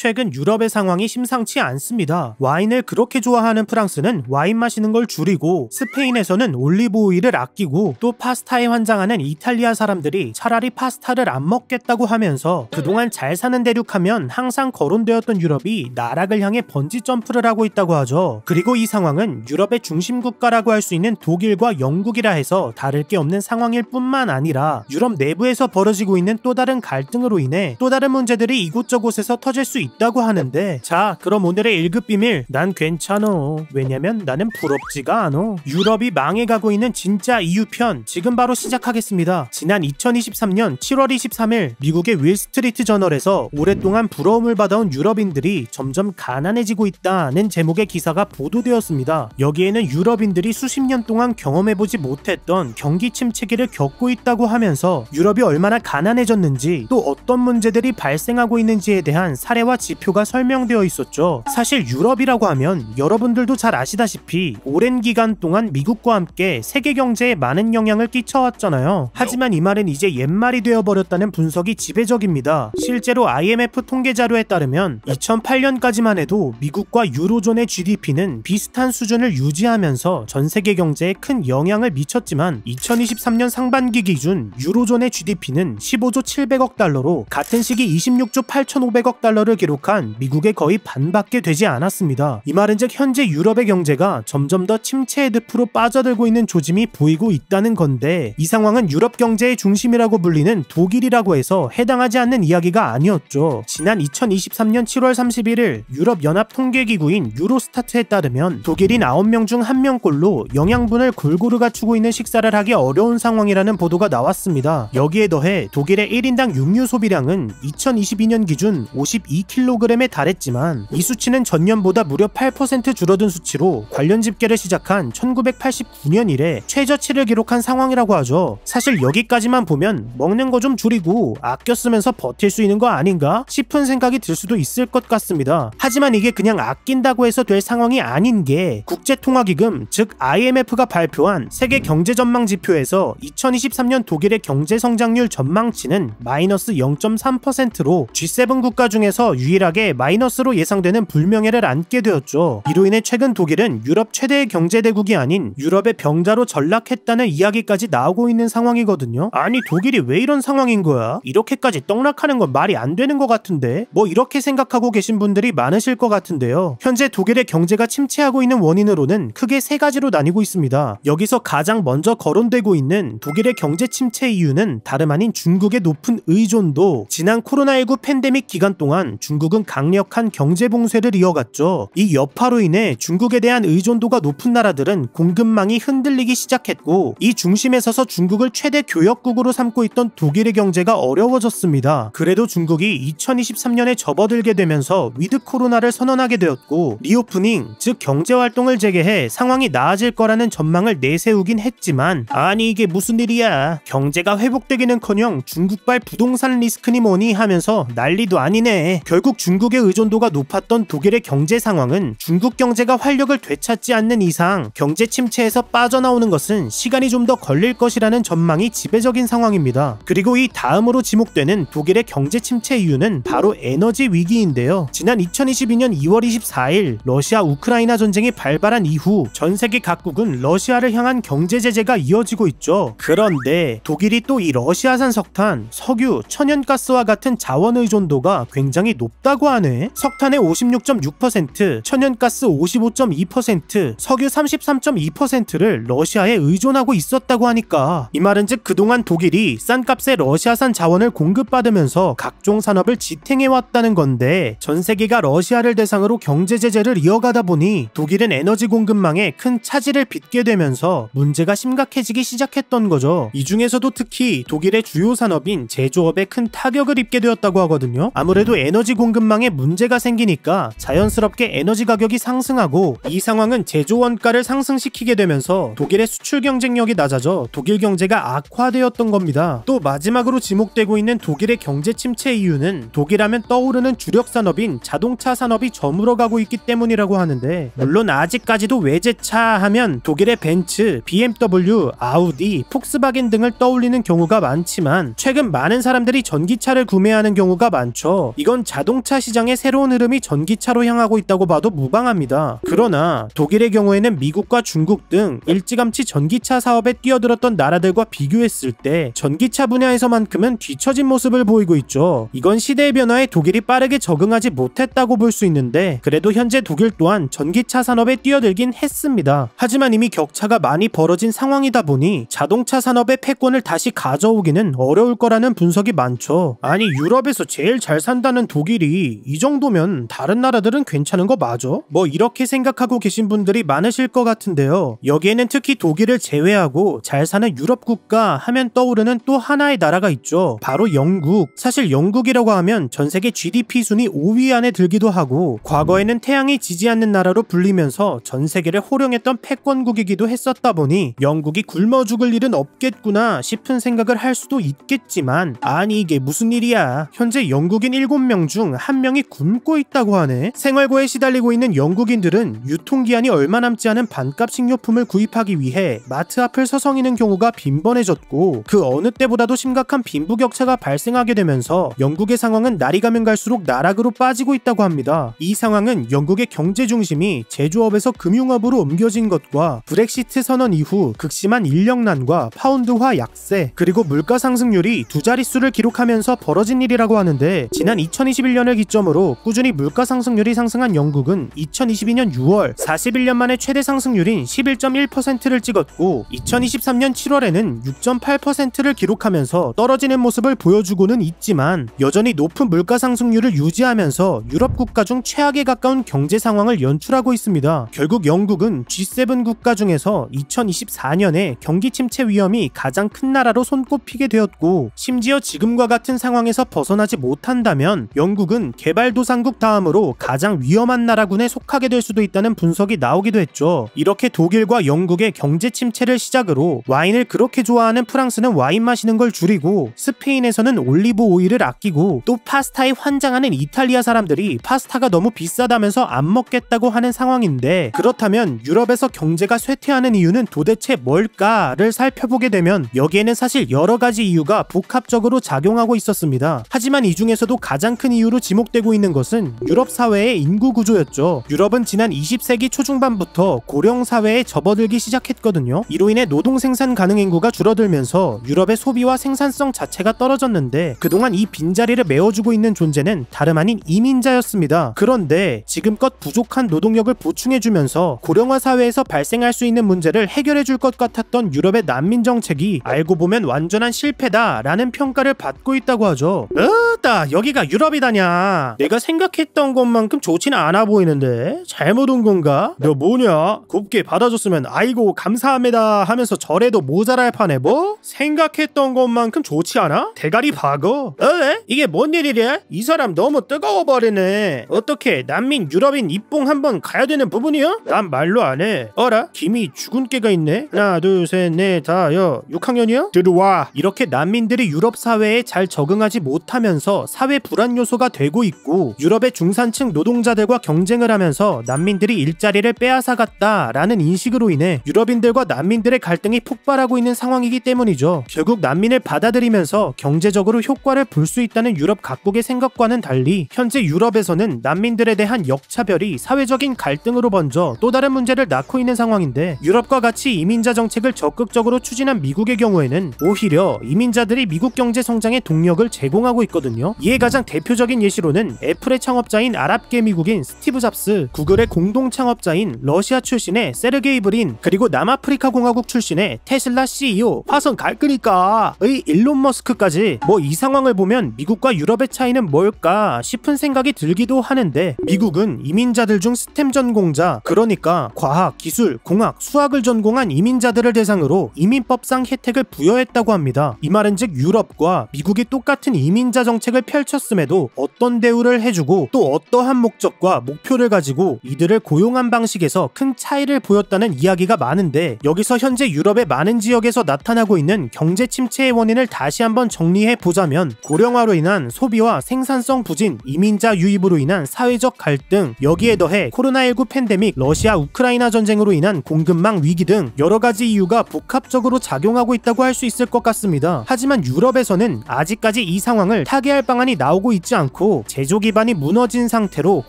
최근 유럽의 상황이 심상치 않습니다. 와인을 그렇게 좋아하는 프랑스는 와인 마시는 걸 줄이고 스페인에서는 올리브오일을 아끼고 또 파스타에 환장하는 이탈리아 사람들이 차라리 파스타를 안 먹겠다고 하면서 그동안 잘 사는 대륙하면 항상 거론되었던 유럽이 나락을 향해 번지 점프를 하고 있다고 하죠. 그리고 이 상황은 유럽의 중심 국가라고 할 수 있는 독일과 영국이라 해서 다를 게 없는 상황일 뿐만 아니라 유럽 내부에서 벌어지고 있는 또 다른 갈등으로 인해 또 다른 문제들이 이곳저곳에서 터질 수 있다. 있다고 하는데 자 그럼 오늘의 1급 비밀 난 괜찮어 왜냐면 나는 부럽지가 않어 유럽이 망해가고 있는 진짜 이유편 지금 바로 시작하겠습니다 지난 2023년 7월 23일 미국의 윌스트리트 저널에서 오랫동안 부러움을 받아온 유럽인들이 점점 가난해지고 있다는 제목의 기사가 보도되었습니다 여기에는 유럽인들이 수십 년 동안 경험해보지 못했던 경기 침체기를 겪고 있다고 하면서 유럽이 얼마나 가난해졌는지 또 어떤 문제들이 발생하고 있는지에 대한 사례와 지표가 설명되어 있었죠. 사실 유럽이라고 하면 여러분들도 잘 아시다시피 오랜 기간 동안 미국과 함께 세계 경제에 많은 영향을 끼쳐왔잖아요. 하지만 이 말은 이제 옛말이 되어버렸다는 분석이 지배적입니다. 실제로 IMF 통계 자료에 따르면 2008년까지만 해도 미국과 유로존의 GDP는 비슷한 수준을 유지하면서 전 세계 경제에 큰 영향을 미쳤지만 2023년 상반기 기준 유로존의 GDP는 15조 700억 달러로 같은 시기 26조 8,500억 달러를 기록한 미국의 거의 반밖에 되지 않았습니다. 이 말은즉 현재 유럽의 경제가 점점 더 침체의 늪으로 빠져들고 있는 조짐이 보이고 있다는 건데 이 상황은 유럽 경제의 중심이라고 불리는 독일이라고 해서 해당하지 않는 이야기가 아니었죠. 지난 2023년 7월 31일 유럽 연합 통계기구인 유로스타트에 따르면 독일인 9명 중 1명꼴로 영양분을 골고루 갖추고 있는 식사를 하기 어려운 상황이라는 보도가 나왔습니다. 여기에 더해 독일의 1인당 육류 소비량은 2022년 기준 52 2kg에 달했지만 이 수치는 전년보다 무려 8% 줄어든 수치로 관련 집계를 시작한 1989년 이래 최저치를 기록한 상황이라고 하죠. 사실 여기까지만 보면 먹는 거 좀 줄이고 아껴 쓰면서 버틸 수 있는 거 아닌가 싶은 생각이 들 수도 있을 것 같습니다. 하지만 이게 그냥 아낀다고 해서 될 상황이 아닌 게 국제통화기금 즉 IMF가 발표한 세계 경제 전망 지표에서 2023년 독일의 경제 성장률 전망치는 마이너스 0.3%로 G7 국가 중에서 유일하게 마이너스로 예상되는 불명예를 안게 되었죠. 이로 인해 최근 독일은 유럽 최대의 경제대국이 아닌 유럽의 병자로 전락했다는 이야기까지 나오고 있는 상황이거든요. 아니 독일이 왜 이런 상황인 거야? 이렇게까지 떡락하는 건 말이 안 되는 것 같은데? 뭐 이렇게 생각하고 계신 분들이 많으실 것 같은데요. 현재 독일의 경제가 침체하고 있는 원인으로는 크게 세 가지로 나뉘고 있습니다. 여기서 가장 먼저 거론되고 있는 독일의 경제 침체 이유는 다름 아닌 중국의 높은 의존도 지난 코로나19 팬데믹 기간 동안 중국은 강력한 경제 봉쇄를 이어갔죠. 이 여파로 인해 중국에 대한 의존도가 높은 나라들은 공급망이 흔들리기 시작했고 이 중심에 서서 중국을 최대 교역국으로 삼고 있던 독일의 경제가 어려워졌습니다. 그래도 중국이 2023년에 접어들게 되면서 위드 코로나를 선언하게 되었고 리오프닝 즉 경제 활동을 재개해 상황이 나아질 거라는 전망을 내세우긴 했지만 아니 이게 무슨 일이야 경제가 회복되기는커녕 중국발 부동산 리스크니 뭐니 하면서 난리도 아니네. 결 결국 중국의 의존도가 높았던 독일의 경제 상황은 중국 경제가 활력을 되찾지 않는 이상 경제 침체에서 빠져나오는 것은 시간이 좀 더 걸릴 것이라는 전망이 지배적인 상황입니다. 그리고 이 다음으로 지목되는 독일의 경제 침체 이유는 바로 에너지 위기인데요. 지난 2022년 2월 24일 러시아 우크라이나 전쟁이 발발한 이후 전 세계 각국은 러시아를 향한 경제 제재가 이어지고 있죠. 그런데 독일이 또 이 러시아산 석탄, 석유, 천연가스와 같은 자원 의존도가 굉장히 높습니다 높다고 하네. 석탄의 56.6%, 천연가스 55.2%, 석유 33.2%를 러시아에 의존하고 있었다고 하니까 이 말은 즉 그동안 독일이 싼 값에 러시아산 자원을 공급받으면서 각종 산업을 지탱해왔다는 건데 전 세계가 러시아를 대상으로 경제 제재를 이어가다 보니 독일은 에너지 공급망에 큰 차질을 빚게 되면서 문제가 심각해지기 시작했던 거죠. 이 중에서도 특히 독일의 주요 산업인 제조업에 큰 타격을 입게 되었다고 하거든요. 아무래도 에너지 공급망에 문제가 생기니까 자연스럽게 에너지 가격이 상승하고 이 상황은 제조 원가를 상승시키게 되면서 독일의 수출 경쟁력이 낮아져 독일 경제가 악화되었던 겁니다. 또 마지막으로 지목되고 있는 독일의 경제 침체 이유는 독일하면 떠오르는 주력 산업인 자동차 산업이 저물어가고 있기 때문이라고 하는데 물론 아직까지도 외제차 하면 독일의 벤츠, BMW, 아우디, 폭스바겐 등을 떠올리는 경우가 많지만 최근 많은 사람들이 전기차를 구매하는 경우가 많죠. 이건 자동 자동차 시장의 새로운 흐름이 전기차로 향하고 있다고 봐도 무방합니다. 그러나 독일의 경우에는 미국과 중국 등 일찌감치 전기차 사업에 뛰어들었던 나라들과 비교했을 때 전기차 분야에서만큼은 뒤처진 모습을 보이고 있죠. 이건 시대의 변화에 독일이 빠르게 적응하지 못했다고 볼 수 있는데 그래도 현재 독일 또한 전기차 산업에 뛰어들긴 했습니다. 하지만 이미 격차가 많이 벌어진 상황이다 보니 자동차 산업의 패권을 다시 가져오기는 어려울 거라는 분석이 많죠. 아니 유럽에서 제일 잘 산다는 독일 독일이 이 정도면 다른 나라들은 괜찮은 거 맞아? 뭐 이렇게 생각하고 계신 분들이 많으실 것 같은데요. 여기에는 특히 독일을 제외하고 잘 사는 유럽 국가 하면 떠오르는 또 하나의 나라가 있죠. 바로 영국. 사실 영국이라고 하면 전 세계 GDP 순위 5위 안에 들기도 하고 과거에는 태양이 지지 않는 나라로 불리면서 전 세계를 호령했던 패권국이기도 했었다 보니 영국이 굶어 죽을 일은 없겠구나 싶은 생각을 할 수도 있겠지만 아니 이게 무슨 일이야. 현재 영국인 7명 중 중한 명이 굶고 있다고 하네. 생활고에 시달리고 있는 영국인들은 유통기한이 얼마 남지 않은 반값 식료품을 구입하기 위해 마트 앞을 서성이는 경우가 빈번해졌고 그 어느 때보다도 심각한 빈부격차가 발생하게 되면서 영국의 상황은 날이 가면 갈수록 나락으로 빠지고 있다고 합니다. 이 상황은 영국의 경제 중심이 제조업에서 금융업으로 옮겨진 것과 브렉시트 선언 이후 극심한 인력난과 파운드화 약세 그리고 물가 상승률이 두 자릿수를 기록하면서 벌어진 일이라고 하는데 지난 2021 2021년을 기점으로 꾸준히 물가 상승률이 상승한 영국은 2022년 6월 41년 만에 최대 상승률인 11.1%를 찍었고 2023년 7월에는 6.8%를 기록하면서 떨어지는 모습을 보여주고는 있지만 여전히 높은 물가 상승률을 유지하면서 유럽 국가 중 최악에 가까운 경제 상황을 연출하고 있습니다. 결국 영국은 G7 국가 중에서 2024년에 경기 침체 위험이 가장 큰 나라로 손꼽히게 되었고 심지어 지금과 같은 상황에서 벗어나지 못한다면 영국 한국은 개발도상국 다음으로 가장 위험한 나라군에 속하게 될 수도 있다는 분석이 나오기도 했죠. 이렇게 독일과 영국의 경제 침체를 시작으로 와인을 그렇게 좋아하는 프랑스는 와인 마시는 걸 줄이고 스페인에서는 올리브 오일을 아끼고 또 파스타에 환장하는 이탈리아 사람들이 파스타가 너무 비싸다면서 안 먹겠다고 하는 상황인데 그렇다면 유럽에서 경제가 쇠퇴하는 이유는 도대체 뭘까를 살펴보게 되면 여기에는 사실 여러 가지 이유가 복합적으로 작용하고 있었습니다. 하지만 이 중에서도 가장 큰 이유 이유로 지목되고 있는 것은 유럽 사회의 인구 구조였죠. 유럽은 지난 20세기 초중반부터 고령 사회에 접어들기 시작했거든요. 이로 인해 노동 생산 가능 인구가 줄어들면서 유럽의 소비와 생산성 자체가 떨어졌는데 그동안 이 빈자리를 메워주고 있는 존재는 다름 아닌 이민자였습니다. 그런데 지금껏 부족한 노동력을 보충해주면서 고령화 사회에서 발생할 수 있는 문제를 해결해줄 것 같았던 유럽의 난민 정책이 알고 보면 완전한 실패다라는 평가를 받고 있다고 하죠. 으! 어? 맞다. 여기가 유럽이다냐. 내가 생각했던 것만큼 좋지는 않아 보이는데 잘못 온 건가? 너 뭐냐? 곱게 받아줬으면 아이고 감사합니다 하면서 저래도 모자랄 판에 뭐? 생각했던 것만큼 좋지 않아? 대가리 박어. 에? 어, 이게 뭔 일이래? 이 사람 너무 뜨거워 버리네. 어떻게 난민 유럽인 입봉 한번 가야 되는 부분이야? 난 말로 안 해. 어라? 김이 죽은 깨가 있네. 하나 둘 셋 넷 다여 6학년이야? 들어와. 이렇게 난민들이 유럽 사회에 잘 적응하지 못하면서 사회 불안 요소가 되고 있고 유럽의 중산층 노동자들과 경쟁을 하면서 난민들이 일자리를 빼앗아갔다라는 인식으로 인해 유럽인들과 난민들의 갈등이 폭발하고 있는 상황이기 때문이죠. 결국 난민을 받아들이면서 경제적으로 효과를 볼 수 있다는 유럽 각국의 생각과는 달리 현재 유럽에서는 난민들에 대한 역차별이 사회적인 갈등으로 번져 또 다른 문제를 낳고 있는 상황인데 유럽과 같이 이민자 정책을 적극적으로 추진한 미국의 경우에는 오히려 이민자들이 미국 경제 성장의 동력을 제공하고 있거든요. 있거든요. 이에 가장 대표적인 예시로는 애플의 창업자인 아랍계 미국인 스티브 잡스, 구글의 공동 창업자인 러시아 출신의 세르게이 브린, 그리고 남아프리카 공화국 출신의 테슬라 CEO 화성 갈 거니까의 일론 머스크까지 뭐 이 상황을 보면 미국과 유럽의 차이는 뭘까 싶은 생각이 들기도 하는데 미국은 이민자들 중 스템 전공자 그러니까 과학, 기술, 공학, 수학을 전공한 이민자들을 대상으로 이민법상 혜택을 부여했다고 합니다. 이 말은즉 유럽과 미국이 똑같은 이민자 정책 정책을 펼쳤음에도 어떤 대우를 해주고 또 어떠한 목적과 목표를 가지고 이들을 고용한 방식에서 큰 차이를 보였다는 이야기가 많은데 여기서 현재 유럽의 많은 지역에서 나타나고 있는 경제 침체의 원인을 다시 한번 정리해 보자면 고령화로 인한 소비와 생산성 부진, 이민자 유입으로 인한 사회적 갈등, 여기에 더해 코로나19 팬데믹, 러시아 우크라이나 전쟁으로 인한 공급망 위기 등 여러 가지 이유가 복합적으로 작용하고 있다고 할 수 있을 것 같습니다. 하지만 유럽에서는 아직까지 이 상황을 타개할 해결할 방안이 나오고 있지 않고 제조 기반이 무너진 상태로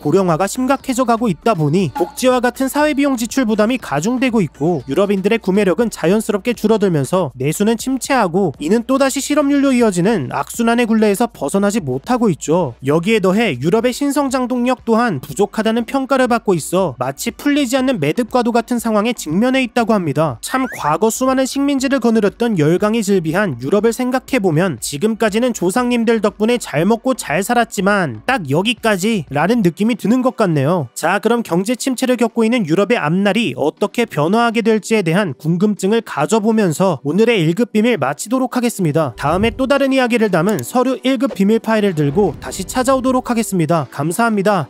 고령화가 심각해져 가고 있다 보니 복지와 같은 사회비용 지출 부담이 가중되고 있고 유럽인들의 구매력은 자연스럽게 줄어들면서 내수는 침체하고 이는 또다시 실업률로 이어지는 악순환의 굴레에서 벗어나지 못하고 있죠. 여기에 더해 유럽의 신성장 동력 또한 부족하다는 평가를 받고 있어 마치 풀리지 않는 매듭과도 같은 상황에 직면해 있다고 합니다. 참 과거 수많은 식민지를 거느렸던 열강이 즐비한 유럽을 생각해보면 지금까지는 조상님들 덕분에 잘 먹고 잘 살았지만 딱 여기까지 라는 느낌이 드는 것 같네요. 자 그럼 경제 침체를 겪고 있는 유럽의 앞날이 어떻게 변화하게 될지에 대한 궁금증을 가져보면서 오늘의 1급 비밀 마치도록 하겠습니다. 다음에 또 다른 이야기를 담은 서류 1급 비밀 파일을 들고 다시 찾아오도록 하겠습니다. 감사합니다.